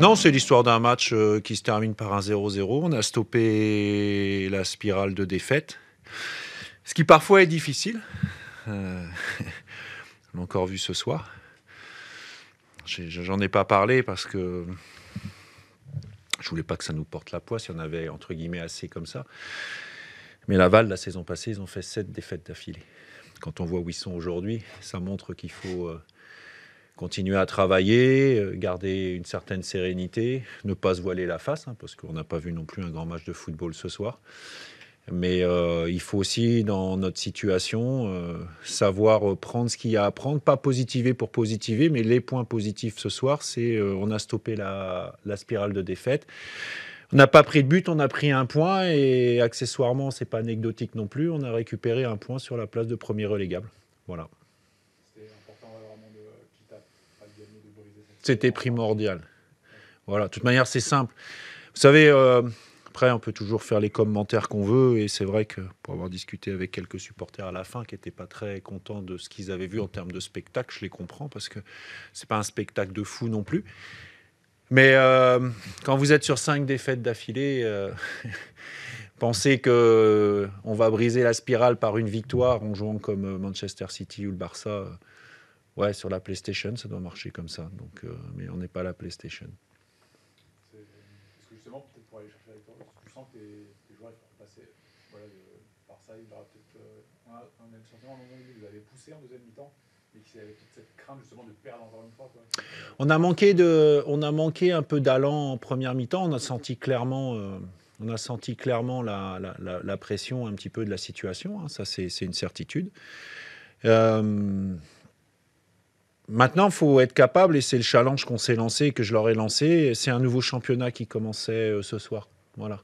Non, c'est l'histoire d'un match euh, qui se termine par un 0-0. On a stoppé la spirale de défaite, ce qui parfois est difficile. on euh, l'a encore vu ce soir. J'en ai, pas parlé parce que je voulais pas que ça nous porte la poisse. Il y en avait entre guillemets assez comme ça. Mais Laval, la saison passée, ils ont fait sept défaites d'affilée. Quand on voit où ils sont aujourd'hui, ça montre qu'il faut. Euh, continuer à travailler, euh, garder une certaine sérénité, ne pas se voiler la face, hein, parce qu'on n'a pas vu non plus un grand match de football ce soir. Mais euh, il faut aussi, dans notre situation, euh, savoir prendre ce qu'il y a à prendre, pas positiver pour positiver, mais les points positifs ce soir, c'est on a stoppé la, spirale de défaite. On n'a pas pris de but, on a pris un point et accessoirement, c'est pas anecdotique non plus, on a récupéré un point sur la place de premier relégable. Voilà. C'était primordial. Voilà, de toute manière, c'est simple. Vous savez, euh, après, on peut toujours faire les commentaires qu'on veut, et c'est vrai que pour avoir discuté avec quelques supporters à la fin qui n'étaient pas très contents de ce qu'ils avaient vu en termes de spectacle, je les comprends parce que c'est pas un spectacle de fou non plus. Mais euh, quand vous êtes sur cinq défaites d'affilée, euh, pensez penser que on va briser la spirale par une victoire en jouant comme Manchester City ou le Barça, ouais, sur la PlayStation, ça doit marcher comme ça. Donc, euh, mais on n'est pas la PlayStation. Est-ce que justement, peut-être pour aller chercher avec toi, parce je sens que tes, joueurs ils passer voilà, de par ça, il y aura peut-être. Euh, on, a le sentiment à vous avez poussé en deuxième mi-temps. qu'il qui avait toute cette crainte justement de perdre encore une fois. Quoi. On, a manqué de, on a manqué un peu d'allant en première mi-temps. On a senti clairement euh, on a senti clairement la, la, la, pression un petit peu de la situation, hein, ça c'est une certitude. Euh, Maintenant, il faut être capable, et c'est le challenge qu'on s'est lancé et que je leur ai lancé, c'est un nouveau championnat qui commençait euh, ce soir. Voilà.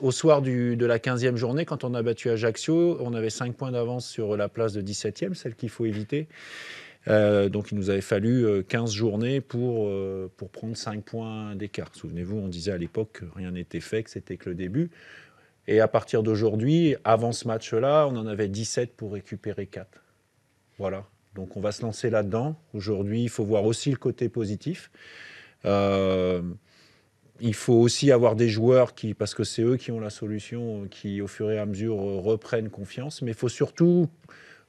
au soir de la 15e journée, quand on a battu Ajaccio, on avait 5 points d'avance sur la place de 17e, celle qu'il faut éviter. Euh, donc il nous avait fallu 15 euh, journées pour, pour prendre 5 points d'écart. Souvenez-vous, on disait à l'époque que rien n'était fait, que c'était que le début. Et à partir d'aujourd'hui, avant ce match-là, on en avait 17 pour récupérer 4. Voilà. Donc on va se lancer là-dedans. Aujourd'hui, il faut voir aussi le côté positif. Euh, il faut aussi avoir des joueurs qui, parce que c'est eux qui ont la solution, qui au fur et à mesure reprennent confiance. Mais il faut surtout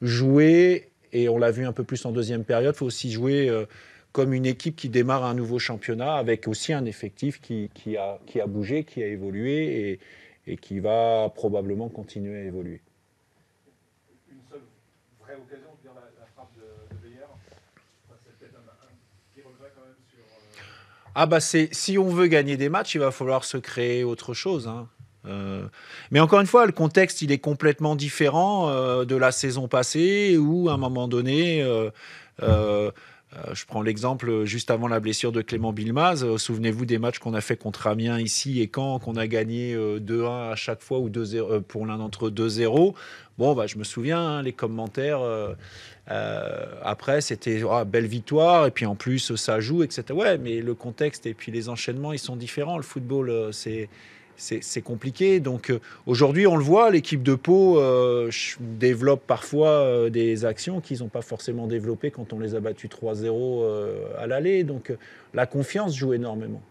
jouer, et on l'a vu un peu plus en deuxième période, il faut aussi jouer euh, comme une équipe qui démarre un nouveau championnat avec aussi un effectif qui, a, bougé, qui a évolué et, et qui va probablement continuer à évoluer. Une seule vraie occasion Ah bah c'est si on veut gagner des matchs, il va falloir se créer autre chose. Hein. Euh, mais encore une fois, le contexte il est complètement différent euh, de la saison passée où à un moment donné. Euh, euh, je prends l'exemple euh, juste avant la blessure de Clément Bilmaz. Euh, souvenez-vous des matchs qu'on a fait contre Amiens ici et quand, qu'on a gagné 2-1 à chaque fois ou 2 pour l'un d'entre 2-0. Bon, bah, je me souviens, hein, les commentaires après, c'était ah, belle victoire, et puis en plus, ça joue, etc. Ouais, mais le contexte et puis les enchaînements, ils sont différents. Le football, c'est c'est compliqué. Donc euh, aujourd'hui, on le voit, l'équipe de Pau euh, développe parfois euh, des actions qu'ils n'ont pas forcément développées quand on les a battus 3-0 à l'aller. Donc la confiance joue énormément.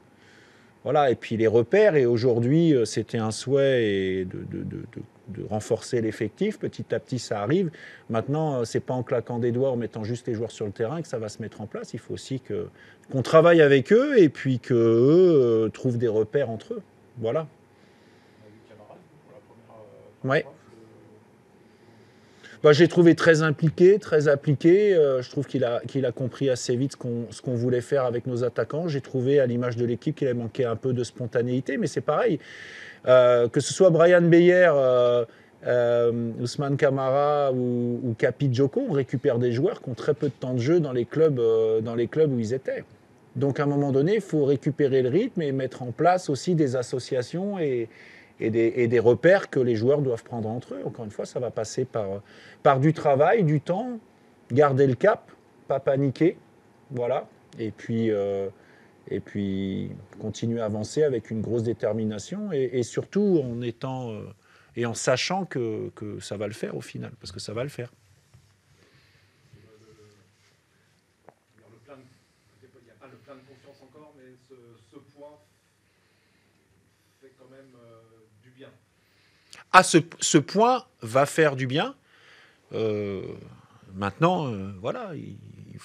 Voilà, et puis les repères, et aujourd'hui, c'était un souhait de, renforcer l'effectif. Petit à petit, ça arrive. Maintenant, c'est pas en claquant des doigts, en mettant juste les joueurs sur le terrain que ça va se mettre en place. Il faut aussi qu'on travaille avec eux et puis qu'eux trouvent des repères entre eux. Voilà. Ouais. Bah, trouvé très impliqué, très appliqué. Euh, je trouve qu'il a, qu'il a compris assez vite ce qu'on voulait faire avec nos attaquants. J'ai trouvé, à l'image de l'équipe, qu'il a manqué un peu de spontanéité, mais c'est pareil. Euh, que ce soit Brian Beyer, euh, euh, Ousmane Kamara ou, ou Capi Djoko, on récupère des joueurs qui ont très peu de temps de jeu dans les clubs, dans les clubs où ils étaient. Donc à un moment donné, il faut récupérer le rythme et mettre en place aussi des associations et, et des, repères que les joueurs doivent prendre entre eux. Encore une fois, ça va passer par, par du travail, du temps, garder le cap, pas paniquer, voilà, et puis, euh, et puis continuer à avancer avec une grosse détermination et, surtout en étant euh, et en sachant que, que ça va le faire au final, parce que ça va le faire. quand même euh, à ah, ce, point va faire du bien. Euh, maintenant, euh, voilà, il,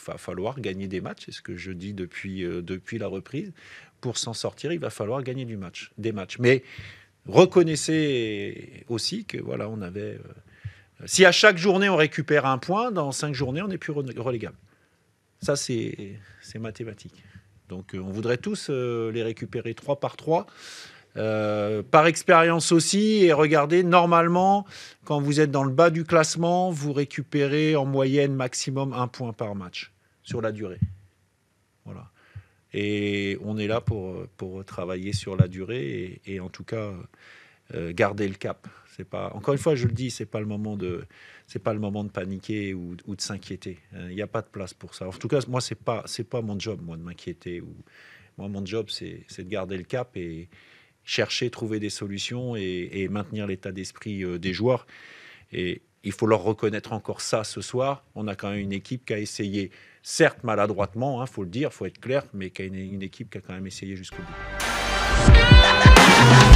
va falloir gagner des matchs, c'est ce que je dis depuis, euh, depuis la reprise. Pour s'en sortir, il va falloir gagner du match, des matchs. Mais reconnaissez aussi que voilà, on avait. si à chaque journée on récupère un point, dans cinq journées on n'est plus relégable. Ça c'est mathématique. Donc on voudrait tous les récupérer trois par trois. Euh, par expérience aussi. Et regardez, normalement, quand vous êtes dans le bas du classement, vous récupérez en moyenne maximum un point par match sur la durée. Voilà. Et on est là pour, pour travailler sur la durée et, en tout cas euh, garder le cap. C'est pas, encore une fois, je le dis, c'est pas le moment de, c'est pas le moment de paniquer ou, ou de s'inquiéter. Hein. Il n'y a pas de place pour ça. En tout cas, moi, c'est pas, c'est pas mon job, moi, de m'inquiéter. Ou, moi, mon job, c'est, de garder le cap et, chercher, trouver des solutions et, maintenir l'état d'esprit euh, des joueurs. Et il faut leur reconnaître encore ça ce soir. On a quand même une équipe qui a essayé, certes maladroitement, il hein, faut le dire, faut être clair, mais a une équipe qui a quand même essayé jusqu'au bout.